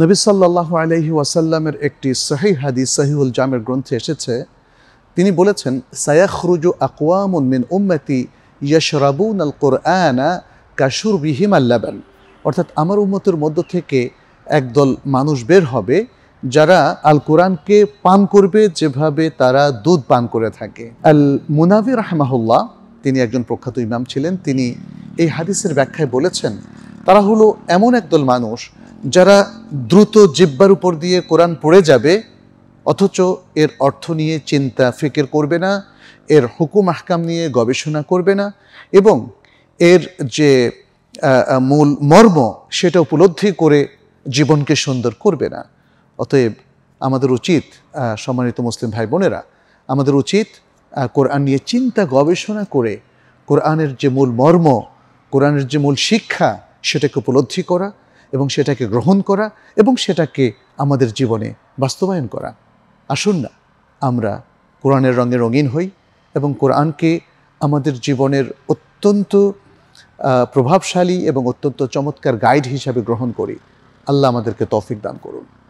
নবী সাল্লাহ আলহি ওয়াসাল্লামের একটি সহি হাদিস সহিউল জামের গ্রন্থে এসেছে তিনি বলেছেন সায়াখরুজু আকওয়ামুন মিন উম্মতি ইয়াশরাবুন আল কোরআনা কাশুর বিহিম আল্লাবান অর্থাৎ আমার উম্মতের মধ্য থেকে একদল মানুষ বের হবে যারা আল কোরআনকে পান করবে যেভাবে তারা দুধ পান করে থাকে আল মুনাবির রাহমাহুল্লাহ তিনি একজন প্রখ্যাত ইমাম ছিলেন তিনি এই হাদিসের ব্যাখ্যায় বলেছেন তারা হলো এমন একদল মানুষ যারা দ্রুত জিব্বার উপর দিয়ে কোরআন পড়ে যাবে অথচ এর অর্থ নিয়ে চিন্তা ফিকের করবে না এর হুকুম আহকাম নিয়ে গবেষণা করবে না এবং এর যে মূল মর্ম সেটা উপলব্ধি করে জীবনকে সুন্দর করবে না অতএব আমাদের উচিত সম্মানিত মুসলিম ভাই বোনেরা আমাদের উচিত কোরআন নিয়ে চিন্তা গবেষণা করে কোরআনের যে মূল মর্ম কোরআনের যে মূল শিক্ষা সেটাকে উপলব্ধি করা এবং সেটাকে গ্রহণ করা এবং সেটাকে আমাদের জীবনে বাস্তবায়ন করা আসুন না আমরা কোরআনের রঙে রঙিন হই এবং কোরআনকে আমাদের জীবনের অত্যন্ত প্রভাবশালী এবং অত্যন্ত চমৎকার গাইড হিসাবে গ্রহণ করি আল্লাহ আমাদেরকে তফিক দান করুন